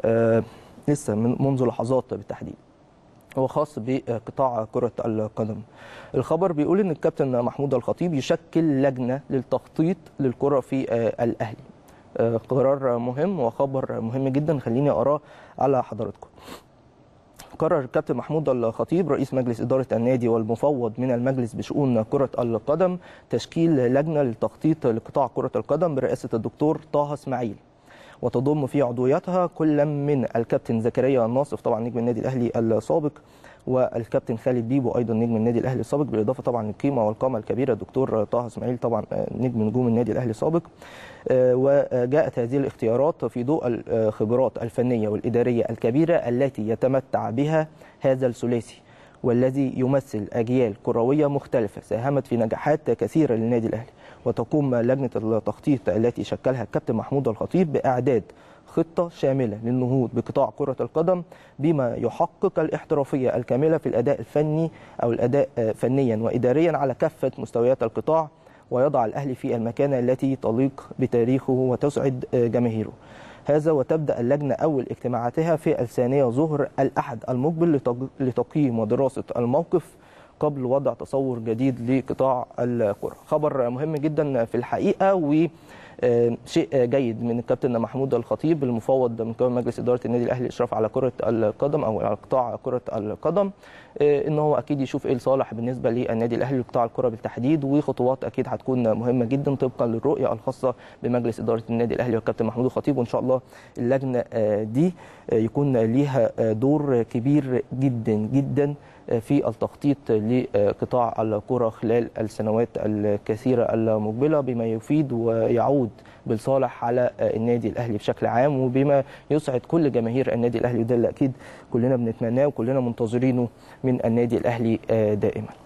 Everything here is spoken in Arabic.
آه، لسه منذ لحظات بالتحديد هو خاص بقطاع كرة القدم الخبر بيقول أن الكابتن محمود الخطيب يشكل لجنة للتخطيط للكرة في آه، الأهلي آه، قرار مهم وخبر مهم جدا خليني أراه على حضراتكم قرر الكابتن محمود الخطيب رئيس مجلس إدارة النادي والمفوض من المجلس بشؤون كرة القدم تشكيل لجنة للتخطيط لقطاع كرة القدم برئاسة الدكتور طه إسماعيل وتضم في عضويتها كل من الكابتن زكريا الناصف طبعا نجم النادي الاهلي السابق والكابتن خالد بيبو ايضا نجم النادي الاهلي السابق بالاضافه طبعا للقيمه والقامه الكبيره الدكتور طه اسماعيل طبعا نجم نجوم النادي الاهلي السابق آه، وجاءت هذه الاختيارات في ضوء الخبرات الفنيه والاداريه الكبيره التي يتمتع بها هذا الثلاثي والذي يمثل أجيال كروية مختلفة ساهمت في نجاحات كثيرة للنادي الأهلي وتقوم لجنة التخطيط التي شكلها الكابتن محمود الخطيب بإعداد خطة شاملة للنهوض بقطاع كرة القدم بما يحقق الاحترافية الكاملة في الأداء الفني أو الأداء آه، فنيا وإداريا على كافة مستويات القطاع ويضع الأهلي في المكانة التي تليق بتاريخه وتسعد آه، جماهيره هذا وتبدأ اللجنة أول اجتماعاتها في الثانية ظهر الأحد المقبل لتقييم ودراسة الموقف قبل وضع تصور جديد لقطاع القرى خبر مهم جدا في الحقيقة و آه، شيء جيد من الكابتن محمود الخطيب المفوض من قبل مجلس اداره النادي الاهلي الاشراف على كره القدم او على قطاع كره القدم آه، ان هو اكيد يشوف ايه الصالح بالنسبه للنادي الاهلي وقطاع الكره بالتحديد وخطوات اكيد هتكون مهمه جدا طبقا للرؤيه الخاصه بمجلس اداره النادي الاهلي والكابتن محمود الخطيب وان شاء الله اللجنه آه، دي يكون ليها دور كبير جدا جدا في التخطيط لقطاع الكره خلال السنوات الكثيره المقبله بما يفيد ويعود بالصالح على آه، النادي الاهلي بشكل عام وبما يسعد كل جماهير النادي الاهلي وده اللي اكيد كلنا بنتمناه وكلنا منتظرينه من النادي الاهلي آه، دائما